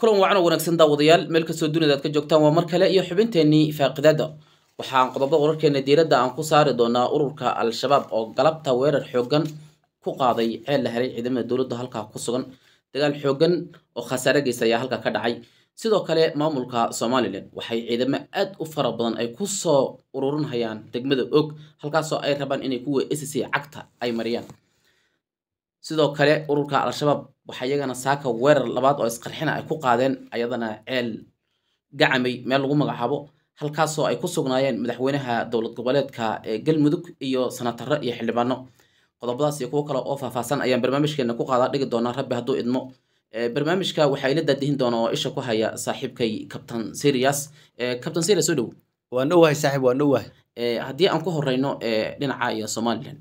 kulan waacan oo wanaagsan daawadayaal meel kastoo dunida aad ka joogtaan waa mar kale iyo xubinteennii faaqiidada waxaan qodobo wararkeena diiradda aan ku saari doonaa ururka al-shabaab oo galabta weerar xooggan ku qaaday ceel la helay ciidamada dowladda halkaa ku sugan dagaal xooggan oo khasaare geysa ayaa halkaa ka dhacay sidoo kale maamulka somalilan waxay ciidamo aad u fara badan ay ku soo ururinhayaan degmada og halkaasoo ay rabaan inay kuwa s c cagta ay mariyaan sidoo kale ururka al-shabaab waxaa iyagana saaka weerar labaad oo isqarxina ay ku qaadeen ayadana ceel gacamay meel lagu magacaabo halkaasoo ay ku sugnaayeen madaxweynaha dowlad goboleedka ee eh, galmudug iyo sanatarre iyo xildhibaano qodobadaas iyo kuwo kale oo faahfaahsan ayaan barnaamijkeena ku qaadaa dhigi doonaa rabbi hadduu idmo eh, barnaamijka waxaa ila daadihin doona oo isha ku haya saaxiibkay kabtan serias kabtan eh, serias soo dhow waa nowahay saaxib waa nowahay haddii aan ku horeyno dhinaca iyo somalilan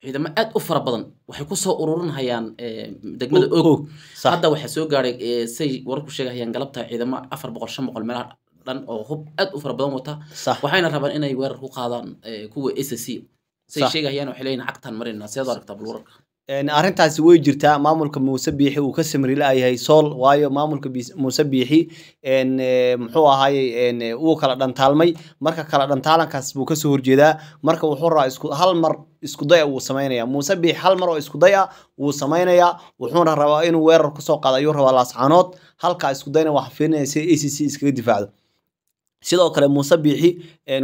ciidamo aad u fara badan waxay kusoo ururin degmada og hadda waxaa soo gaaray say wararku sheegahayaan galabta ciidamo afar boqol shan boqol meelaha dhan oo hub aad u fara badan wata waxayna rabaan inay weerar ku qaadaan kuwa s c say sheegahayaan waxay leeyihin cagtaan marayna seed aragtaa bal arrintaasi way jirtaa maamulka muuse biixi uu ka samrilaayahay sool waayo maamulka muuse biixi eh, muxuu ahaaye eh, wuu kala dhantaalmay marka kala dhantaalankaas buu kasoo horjeedaa marka wuxuu rabaa hal mar iskudaya wuu samaynaya muuse biixi hal mar oo iskudaya wuu samaynayaa wuxuuna rabaa inuu weerar kasoo qaado ayuu rabaa laascanood halkaa iskudayna wax firinaysa a c c iskaga difaacdo sidoo kale muuse biixi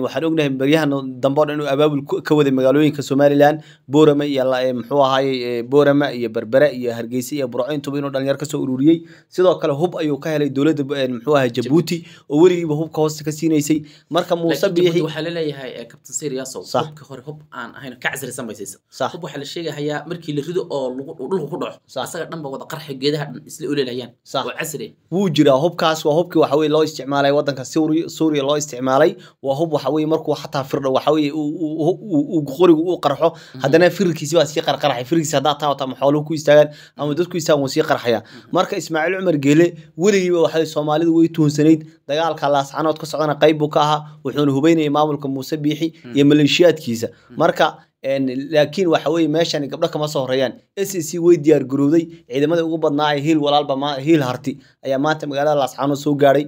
waxaan ognahay baryahan dambe o dhan inuu abaabul ka waday magaalooyinka somalilan boorama iyo muxuu ahaaye boorama iyo berbere iyo hargeysa iyo burco inuu dhalinyar kasoo ururiyey sidoo kale hub ayuu ka helay dowladda muxuu ahaa jabuuti oo weligiiba hubka hoosta ka siinaysay marka muuse biixi waxaa la leeyahay kabtan eh, sayr yaasow hubka hore hub aan ahayn ka casrisan bay hub waxaa la sheegahayaa markii la rido oo dhulku ku dhaco asaga dhan wada qarxa geedaha dhan isla olelhayaan oo casri wuu jiraa hubkaas waa hubkii waxa weye loo isticmaalay waddanka suuriya dowriga loo isticmaalay waa hub waxa weye markuu xataa firdho waxa weye qorigu uu qarxo mhm. haddana firirkiisi baa sii qarqarxay firirkiisi haddaa taawata ama xooluhu ku istaagaan ama dadku istaagan wuu sii qarxaya mhm. marka ismaaciil cumar geele weligiiba waxay soomaalidu way tuhonsanayd dagaalka laascanood ka socdana qayb buu ka ahaa wuxuuna hubeynayay maamulka muuse biixi mhm. iyo maleeshiyaadkiisa marka laakiin waxa weye gabdho kama soo horeeyaan sc way diyaar garowday ciidamada ugu badnaa ee hiil walaalba hiil harti ayaa maanta magaalada laascanood soo gaadhay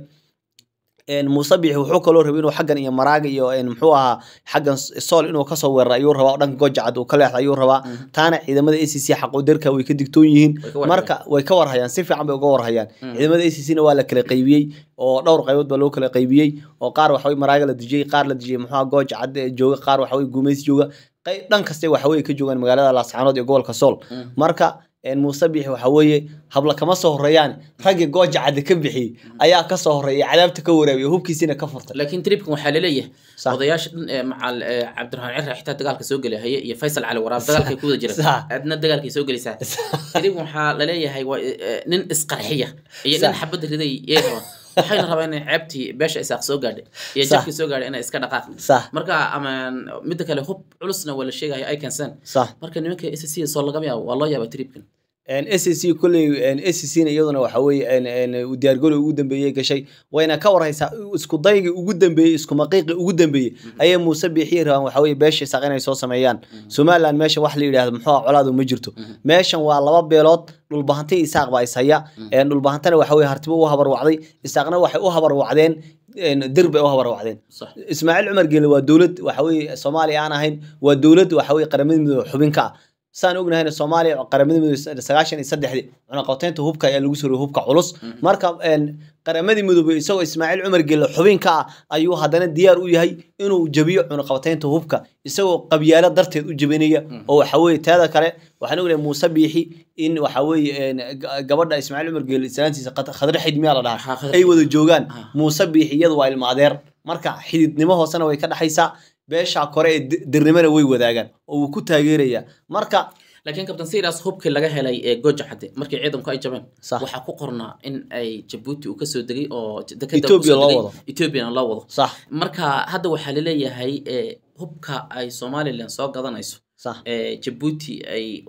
musabix wuxuu kaloo rabay inuu xaggan iyo maraaga iyo muxuu ahaa xaggan sool inuu kasoo weerara ayuu rabaa dhanka gojacad uu ka leexda ayuu rabaa mm-hmm. taana ciidamada a c c xaqudirka way ka digtoon yihiin marka way ka warhayaan si fiican bay uga warhayaan mm-hmm. ciidamada a c c na waa la kala qaybiyey oo dhowr qaybood baa loo kala qaybiyey oo qaar waxaway maraaga la dejiyey qaar la dejiyey muxuu gojacad jooga qaar waxaway gumeys jooga dhan kasta waxaway ka joogaan magaalada laascaanood iyo gobolka sool mm-hmm. marka muuse bixi waxaa weeye habla kama soo horeeyaan raggi gooja cadde ka bixiyey ayaa ka soo horeeya cadaabta ka waraabiya hubkiisiina ka furtay laakiin tribkan waxaa laleeyahay odayaasha dhan macal cabdiraxmaan cira xitaa dagaalka soo gelahaya iyo faysal cali waraab dagaalkay ku wada adna dagaalkay soo gelaysaa tribkan waxaa laleeyahay waa nin isqarxiya iyo nin xabadda riday ee waxayna rabaa inay ceebtii beesha isaaq soo gaadhay iyo jabkii soo gaadhay inay iska dhaqaaqin marka ama midda kale hub culusna waa la sheegaya ay keensan marka nimanka c soo laga yaabo waa loo yaabaa tribkan sc koley scna iyaduna waxa weye ugu dambeeyey gashay wayna ka warhaysaa isku daygi ugu dambeeyey iskumaqiiqi ugu dambeeyey mm-hmm. ayay muuse biixiyi rabaan waxa weye beesha isaaq inay soo sameeyaan mm-hmm. somalilan meeshan wax la yidhahdo muxuu ah, colaadu ma jirto mm-hmm. meeshan waa laba beelood dhulbahanti isaaq baa ishaya dhulbahantana waxa weye hartiba u habarwacday isaaqna waxay u habarwacdeen dir bay u habarwacdeen ismaaciil cumar geele waa dowlad waxa weye soomaaliya aan ahayn waa dowlad waxa weye midoobe xubin ka ah saan ognahay soomaaliya qaramada midoobe sagaashan iyo saddexdii cunaqabateynta hubka ayaa lagu soriye hubka culus mhm. marka qaramadii midoobe isagoo ismaaciil cumar gelle xubinka ka ah ayuu haddana diyaar u yahay inuu jebiyo cunaqabateynta hubka isagoo qabyaalo darteed u jebinaya mhm. oo waxaweye teeda kale waxaan ognahay muuse biixi in waxaweye gabadha ismaaciil cumar gelle islaantiisa khadre xidmiya la dhaha ay wada joogaan muuse biixi iyadu waa ilmaadeer marka xididnimo hoosena way ka dhaxaysaa beesha kore ee dirnimana way wadaagaan oo wuu ku taageerayaa marka laakiin kabtan sidaas hubkii laga helay ee gooja cadde markii ciidanku ay jabeen waxaa ku qornaa in ay jabuuti uu kasoo degay oo ethoobiana loo wado marka hadda waxaa laleeyahay eh, hubka ay somalilan soo gadanayso صح آه، جيبوتي اي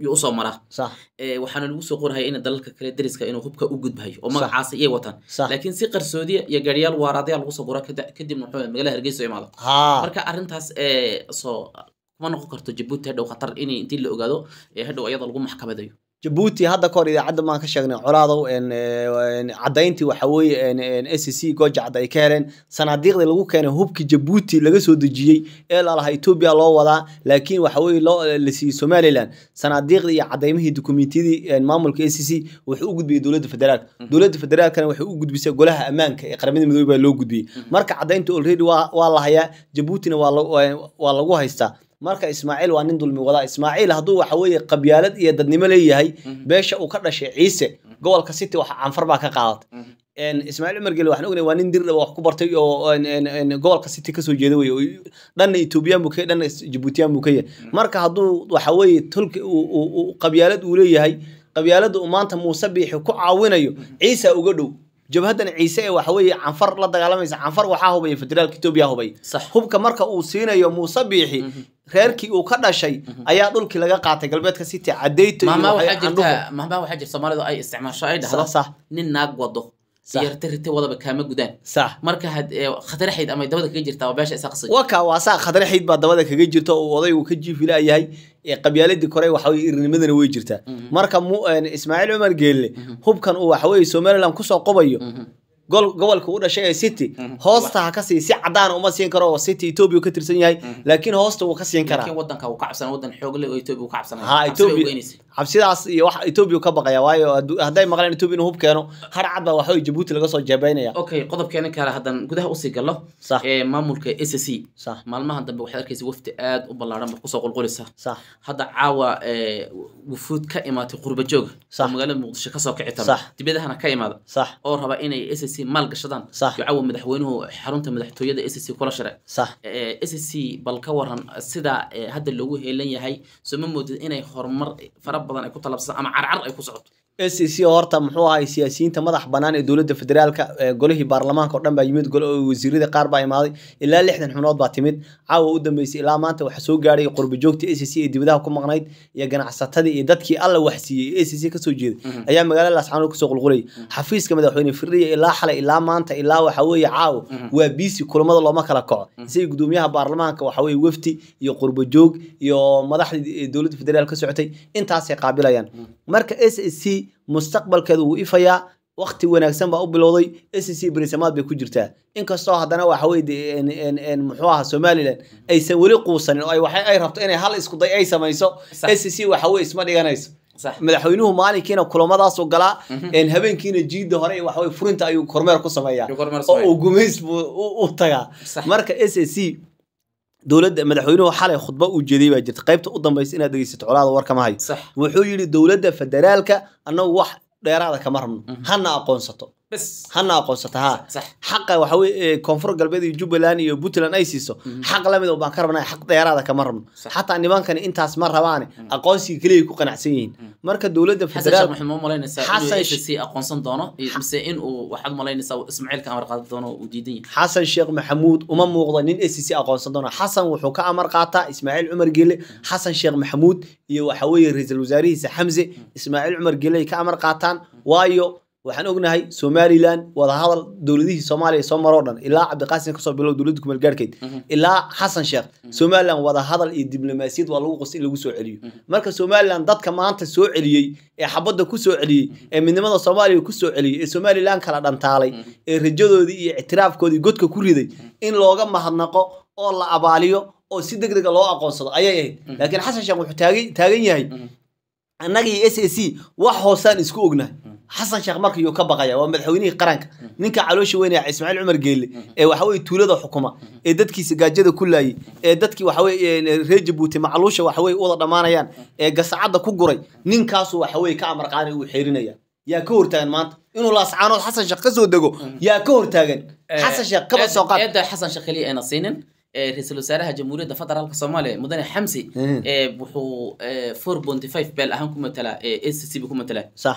يوصل مره صح آه، وحنا لو سو قور هي ان دلك كلي دريسكا انو خوبكا او غدبهي او مغاصا اي وطن صح. لكن سي قرسوديه يا غريال واراديا لو سو قورا كد كد محمد مغلا هرغي سو يمالو ها marka arintaas e so kuma noqon karto jibuuti hadhow khatar inay intii la ogaado e hadhow ayada lagu maxkamadayo jabuuti hadda kahor idaacadda maan ka sheegnay colaadow caddayntii waxa weeye s e c gojacad ay ka heleen sanaadiiqdii lagu keenay hubkii jabuuti laga soo dejiyey ee lalaha etoobiya loo wadaa laakiin waxa weye la siiyey somalilan sanaadiiqdii iyo cadaymihii dukumentiyadii maamulka s e c wuxuu u gudbayay dowladda federaalk mm-hmm. dowladda federaalkana waxay u gudbisay golaha ammaanka ee qaramada midoobey baa loo gudbiyey mm-hmm. marka caddaynta olready waa lahayaa jabuutina waa lagu haystaa marka ismaaciil waa nin dulmi wadaa ismaaciil hadduu waxa weeye qabyaalad iyo dadnimo leeyahay mhm. beesha uu ka dhashay ciise mhm. gobolka city wax canfar baa ka qaadatay mhm. ismaaciil cumar geli waxaan ognay waa nin dirdhaba wax ku bartay oo gobolka city kasoo jeeda weye dhanna ethoobiyan buu kayahy dhanna jibuutiyaan buu ka yahay marka hadduu waxa tolki qabyaalad uu leeyahay qabyaalada uu maanta muuse biixi ku caawinayo ciise uga dhow jabhadan ciise ee waxa weeye canfar la dagaalamaysa canfar waxaa hubaya federaalk etoobiya hubay hubka marka uu siinayo muuse biixi mhm. reerkii uu ka dhashay mhm. ayaa dhulkii laga qaatay galbeedka city cadayto mahmaa waxaa jirta soomaalidu ay isticmaasho ay dhahdo nin naag wado diyaarta rite wadaba kaama baa dabada kaga jirta oo odaygu ka jiifila yahay qabyaaladii kore irnimadana way jirtaa marka ismaaciil cumar geelle hubkan uu waxaweye somaliland kusoo qobayo gobolka u dhashay ee city hoosta ha ka si cadaan uma siin karo oo city ethiopia ka tirsan yahay laakiin hoosta wuu ka siin karaa cabsidaas iyo wax etoobiya ka baqaya waayo hadday maqleen etoobiya inuu hub keeno har cad baa waxaway jabuuti laga soo jeebaynaya okay qodobkeena kale haddan gudaha usii gallo sax ee maamulka s c sax maalmaha dambe waxaad arkaysa wafdi aad u ballaaran bad kusoo qulqulisa sax hadda caawa wufuud ka imaatay qurba jooga sax magaalada muqdisho kasoo kici tara dibadahana ka imaada sax oo raba inay s c maal gashadaan sax iyo caawa madaxweynuhu xarunta madaxtooyada s c kula shiray sax s c bal ka waran sida hadda loogu heelan yahay soo ma moodid inay horumar fara badan ay ku talabsan ama carcar ay ku socoto s e c oo horta muxuu ahay siyaasiyiinta madax bannaan ee dowladda federaalka golihii baarlamaanka oo dhan baa yimid wasiirada qaar baa imaaday ilaa lixdan xubnood baa timid caawa u dambeysay ilaa maanta waxaa soo gaadhay qurbajoogta s e ee dibadaha ku maqnayd iyo ganacsatada iyo dadkii alla waxsiiyey ee s e kasoo jeeday mhm. ayaa magaalada laascaanood kusoo qulqulayay mhm. xafiiska madaxweyne firdhiya ilaa xalay ilaa maanta ilaa waxa weeye caawa mhm. waa biisi kulamada looma kala kaco isaga gudoomiyaha baarlamaanka waxa weye wefti iyo qurbajoog iyo madaxdii dowladda federaalka socotay intaasay qaabilayaan marka s e c mustaqbalkeeda wuu ifayaa wakti wanaagsan baa u bilowday sc e brisamaad bay ku jirtaa inkastoo haddana waxaweye muxuu aha somalilan aysan weli quusanin oo ay rabto inay hal iskuday ay samayso sc e waxaweye isma dhiganayso madaxweynuhu maalinkiina kulamadaasuu galaa mhm. habeenkiina jiidda hore waxawe furinta ayuu kormeer ku sameeyaa oo uu gumays buu u tagaa marka sc e dowladda madaxweynuhu xalay khudba uu jeeday baa jirta qaybta u dambaysa inaad dhegeysat colaada warkama hayo wuxuu yidhi dowladda federaalka annagu wax dheeraada kama rabno mhm. hana aqoonsato hana aqoonsata ha xaqa waxa weye koonfur galbeed iyo jubbaland iyo puntland ay siiso mhm. xaq la mid ah baan ka rabnaa xaq dheeraada kama rabno xataa nimankani intaas ma rabaane mhm. aqoonsiga keliya ku qanacsan yihiin mhm. marka dowladda federaalxasan sheekh maxamuud uma muuqda nin s aqoonsan doono xasan wuxuu ka amar qaataa ismaaciil cumar gele xasan sheekh maxamuud iyo waxa ra-iisul wasaarihiisa xamse ismaaciil cumar gele ay ka amar qaataan waayo waxaan ognahay somalilan wadahadal dowladihii soomaaliya soo maroo dhan ilaa cabdiqaasim kasoo bilow dowladda kumeelgaarhkeed mhm. ilaa xasan sheekh mhm. somalilan wadahadal iyo diblomaasiyad waa lagu qos in lagu soo celiyo mhm. marka somalilan dadka maanta soo celiyey ee xabadda ku soo celiyey ee midnimada soomaaliya ku soo celiyey ee somalilan kala dhantaalay ee rajadoodii iyo ictiraafkoodii godka ku riday in looga mahadnaqo oo la abaaliyo oo si deg dega ah loo aqoonsado ayay ahayd laakiin xasan sheekh wuxuu taagan yahay annagii s a c wax hoosaan isku ognahay xasan sheekh marka yuu ka baqaya waa madaxweynihii qaranka ninka caloosha weynaya ismaaciil cumar geelle mm-hmm. ee waxa tuulada xukuma ee dadkiisa gaajada ku laayey ee dadkii waxa weye reer jabuuti macluusha waxa weye dhammaanayaan ee gasacadda ku guray ninkaasu waxa weye ka amarqaani uu xeerinaya yaa ka hortaagan maanta inuu laascaanood xasan sheekh ka soo dego mm-hmm. yaa ka hortaagan eh, xasan sheekh kaba soo qaad xasan sheekh keliya ayna siinin ra-iisul wasaaraha jamhuuriyadda federaalka soomaaliya mudane xamsi eh. wuxuu eh, four bonty five beel ahaan ku matalaa a c c buu ku matalaa sax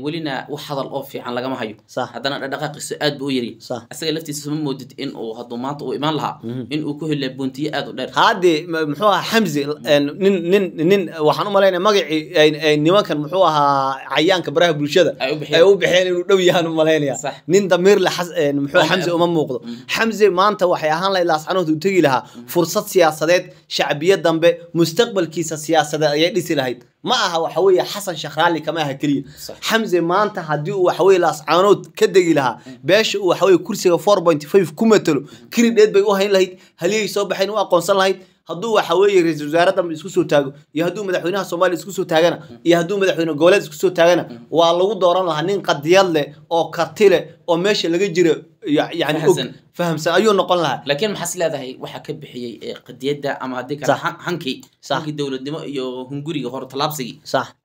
welina wax hadal oo fiican lagama hayo haddana dhadhaqaaqiisu aad ba u yari isaga laftiisa suma moodid in uu maanta uu imaan lahaa mhm. in ku helaa boontiye aad u dheer haadde muxuu ahaa xamsi nin nin nin waxaan u malaynaya magacii nimankan muxuu ahaa cayaanka baraha bulshada ay u baxeen inuu dhow yahaan u malaynaya nin damiir le muxuu xamsi uma muuqdo mhm. xamsi maanta waxay ahaan lahayd laascanahooda u tegi lahaa mhm. fursad siyaasadeed shacbiye dambe mustaqbalkiisa siyaasadeed ayay dhisi lahayd ma aha waxaweye xasan shakhraali kama aha keliya xamse maanta haddii uu waxaweye laascaanood ka degi lahaa beesha uu waxaweye kursiga four point five ku matalo dheed bay u hayn lahayd haliyay soo baxayn u aqoonsan lahayd hadduu waxa weeye ra-isul wasaaraddan isku soo taago iyo hadduu madaxweynaha soomaaliya isku soo taagana iyo hadduu madaxweyne goboleed isku soo taagana waa lagu dooran lahaa nin qadiyad leh oo karti leh oo meesha laga jira yani fahamsan ayuu noqon lahaa laakiin maxaas leedahay waxaa ka bixiyey qadiyadda ama haddii kale dowladnimo iyo hunguriga hor tallaabsigii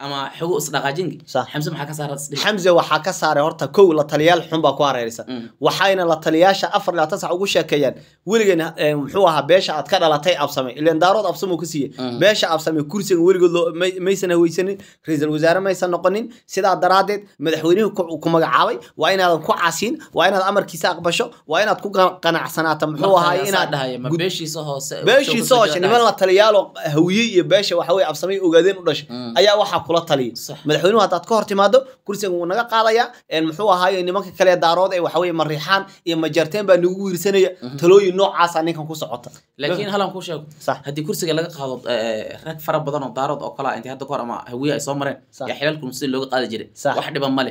ama xogo isdhaqaajinki xamse maxaa ka saara xamse waxaa ka saaray horta kow la taliyaal xun baa ku hareeraysa waxayna la taliyaasha afar ilaa sax ugu sheekeeyaan weligan muxuu ahaa beesha aad ka dhalatay absame ileen daarood absamuu ka siiyey beesha absame kursiga weligood maysan haweysanin ra-iisul wasaare maysan noqonin sidaa daraaddeed madaxweynuhu ku magacaabay waa inaadan ku casiin waa inaad amarkiisa aqbasho waa inaad ku qanacsanaata muxuu ahaay inaadbeeshiisa hoose niman la taliyaalo hawiye iyo beesha waxaweye absamay ogaadeen u dhashay mm. ayaa waxaa kula taliya madaxweynuhu haddaad ka hor timaado kursiga wuu naga qaadaya muxuu ahaaye nimanka kale daarood ee waxaweye mariixaan iyo majarteen baa nagu wiirsanaya mm-hmm. talooyin noocaasa ah ninkan ku socota laakiin halan ku sheego haddii kursiga laga qaado rag fara badan oo daarood oo kalaa ah, intay hadda kahor ama hawiye ay soo mareen yaa xilaalku muslin looga qaadi jiray wax dhiban ma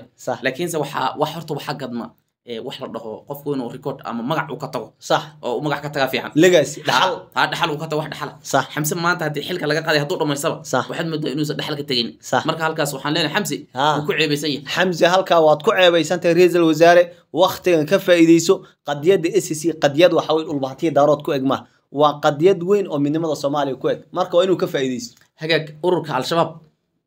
laakiinse waxaa wax horta waxa gadma wax la dhaho qofku inuu record ama magac uu ka tago sax oo magac ka tagaa fiican legacy dhaxal ha dhaxal uu ka tago wax dhaxala sax xamse maanta haddii xilka laga qaaday hadduu dhammaystaba waxaad moodaa inuusan dhaxal ka tegin marka halkaas waxaan leenahay xamse wuu ku ceebaysan yahay xamse halkaa waad ku ceebaysan tahay ra-iisul wasaare waktigan ka faa'iidayso qadiyadda s c qadiyad waxa wey dhulbahatiya daarood ku eg maaha waa qadiyad weyn oo midnimada soomaaliya ku eg marka waa inuu ka faa'iidayso hagaag ururka al-shabaab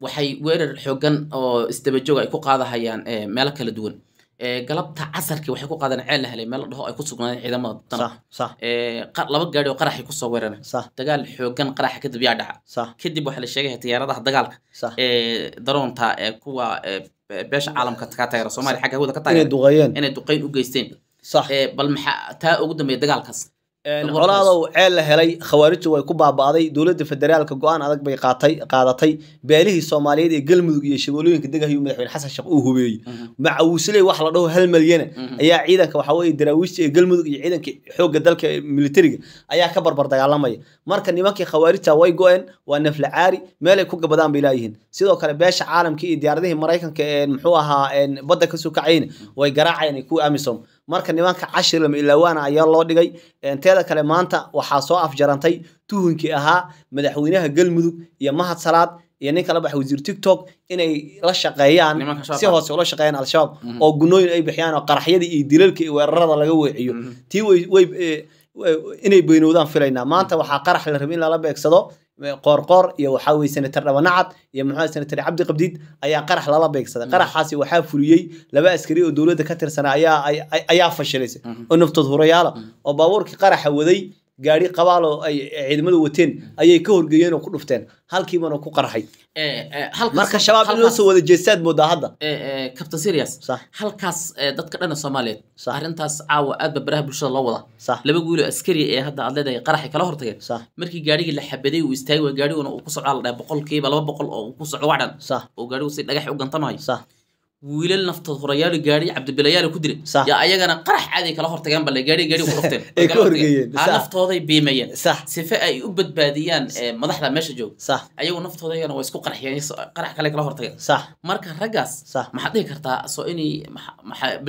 waxay weerar xoogan oo isdabajoog ay ku qaadahayaan meelo kala duwan galabta casarkii waxay ku qaadeen ceel la helay meel la dhaho ay ku sugnaadeen ciidamada dana laba gaari oo qaraxay kusoo weerareen dagaal xoogan qaraxa kadib yaa dhaca kadib waxaa la sheegaya tiyaaradaha dagaalka daroonta kuwa beesha caalamka ka taageera soomaaliya xagga hawada ka taageera inay duqayn u geysteen bal maxaa taa ugu dambeeya dagaalkaas colaadow ceel la helay khawaarijtu way ku baaba'day dowladda federaalka go-aan adag bay qaatay qaadatay beelihii soomaaliyeed ee galmudug iyo shabeellooyinka degahayuu madaxweyne xasan sheekh uu hubeeyey mhm. macawiisley wax la dhaho hal malyana mhm. ayaa ciidanka waxaa weeye daraawiishta ee galmudug iyo ciidanka xoogga dalka militariga ayaa ka barbar dagaalamaya marka nimankii khawaarijta way go-een waa naflacaari caari meelay ku gabadaan bay laayihiin sidoo kale beesha caalamka iyo diyaaradihii maraykanka muxuu ahaa badda ka kacayna mhm. way garaacayaan kuwa amisom marka nimanka cashir lama ilaawaana ayaa loo dhigay teeda kale maanta waxaa soo afjarantay tuhunkii ahaa madaxweynaha galmudug iyo mahad salaad iyo nin kalaba wasiir tiktok inay la shaqeeyaan si hoose ula shaqeeyaan al-shabaab oo gunooyin ay bixiyaan oo qaraxyadii iyo dilalka iyo weerarada laga weeciyo mm-hmm. tii inay beynowdaan filaynaa maanta waxaa qarax la rabay in lala beegsado qoorqoor iyo waxaa weye senator dhabanacad iyo muxuu senator cabdi qabdiid ayaa qarax lala beegsaday mm. qaraxaasi waxaa fuliyey laba askari oo dowladda ka tirsana ayaa ayaa fashilaysa mm-hmm. oo naftood hurayaala ah. mm. oo baabuurkii qaraxa waday gaari qabaalo ay ciidamadu wateen ayay ka horgeeyeen oo ku dhufteen halkiibana ku qarxay eh, eh, marka shabaab in loo soo wada jeestaad moodaa hadda kabtan eh, serias halkaas dadka dhan soomaaliyeed arrintaas caawa aad ba baraha bulshada loo wada laba wiilo askari ee hadda aad leedahay qaraxay kala hortageen markii gaarigii la xabaday uu istaagay waa gaariguna uu ku socdaa la dhahay boqolkiiba laba boqol oo uu ku socdo wacdan oo gaarigu si dhagax u gantamayo wiilal naftood horayaal gaari cabdibilayaal ku dilay yaa ayagana qarax caadi kala hortageen bale gaari gaari ku ay ka horgeeyeen ha naftooday biimayeen sifa ay u badbaadiyaan madaxda meesha joog ayagu naftoodayana waa isku qarxiyeen qarax kale kala hortageen marka raggaas maxaad dhihi kartaa soo inay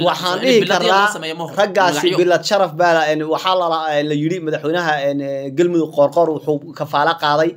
waxaan dhihi karaa raggaasi bilad sharaf baa waxaa la yidhi madaxweynaha galmudug qoorqoor wuxuu kafaalo qaaday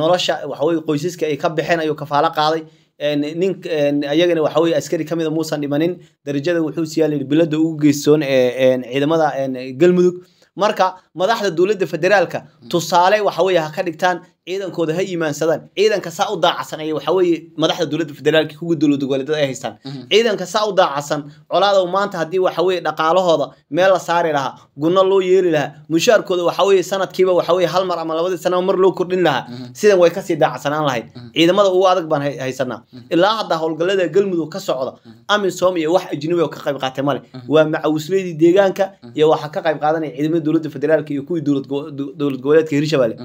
nolosha waxaweye qoysaska ay ka baxeen ayuu kafaalo qaaday nin ayagana waxa weye askari ka mida muusan dhimanin darajada wuxuu siiyaa layidhi bilada ugu geystoon ee ciidamada galmudug marka madaxda dowladda federaalka tusaale waxa weye ha ka dhigtaan ciidankooda ha iimaansadaan ciidanka saa u daacadsanay waxaweye madaxda dowladda federaalk kuwa dowladgoboleedada ay haystaan mhm. ciidanka saa u daacasan colaadow maanta haddii waxaweye dhaqaalahooda meel la saari lahaa gunno loo yeeli lahaa mushaarkooda waxaweye sanadkiiba waxaweye hal mar ama labadii sanaba mar loo kordhin lahaa mhm. sidan way kasii daacadsanaan lahayd mhm. ciidamada ugu adag baan haysanaa ilaa hadda howlgallada galmudug ka socda amisom iyo wax ajnabi oo ka qayb qaatay male waa macawusleydii deegaanka iyo waxaa ka qayb qaadanaya ciidamada dowladda federaalk iyo kuwii dowlad goboleedka hirshabeelle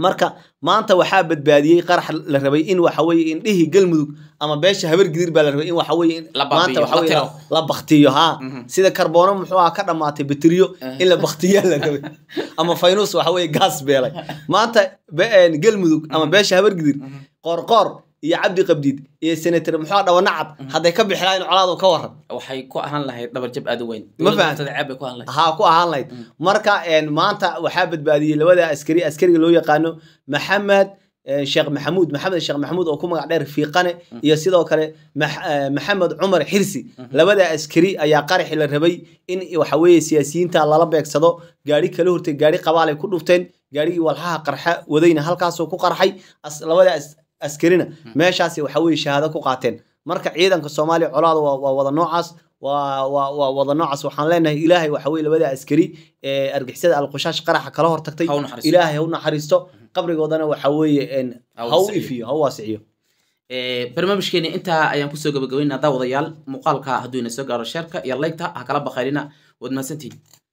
marka maanta waxaa badbaadiyey qarax la rabay in waxaweye indhihii galmudug ama beesha habar gidir baa la rabay in waxaweye maanta waxa la baktiyo haa mhm. sida karboono muxuu aha ka dhammaatay bateriyo eh. in la baktiyaa la rabay ama faynus waxaweye gaas beelay maanta galmudug ama mhm. beesha habar gidir mhm. qoorqoor iyo cabdi qabdiid iyo senator muxua dhawana cab mm. hadday ka bixi lahayn colaad ka waran waxay ku ahaan lahayd dhabarjab aad u weyn ma ku ahaan lahayd mm. marka maanta waxaa badbaadiyey labada askari askariga loo yaqaano maxamed sheekh maxamuud maxamed sheekh maxamuud oo ku magac dheer fiiqane mm. iyo sidoo kale eh, maxamed cumar xirsi mm-hmm. labada askari ayaa qaraxi la rabay in waxa siyaasiyiinta lala beegsado gaari kala hortay gaari qabaalay ku dhufteen gaarigii walxaha qarxa wadayna halkaasoo ku qarxay labada askarina meeshaas waxa weye shahaado ku qaateen marka ciidanka soomaaliya colaada waa wada noocaas waa wada noocaas waxaan leenahay ilaahay waxa weye labada askari ee argixisada alqushaash qaraxa kala hor tagtay ilaahay hau naxariisto qabrigoodana waxa weeye ha u ifiyo ha u waasiciyo barnaamijkeeni intaa ayaan kusoo gabagabayna haddaa muuqaalka hadduu ina soo gaaro sheerka iyo laygta ha kala bakhaylina waad mahadsantihin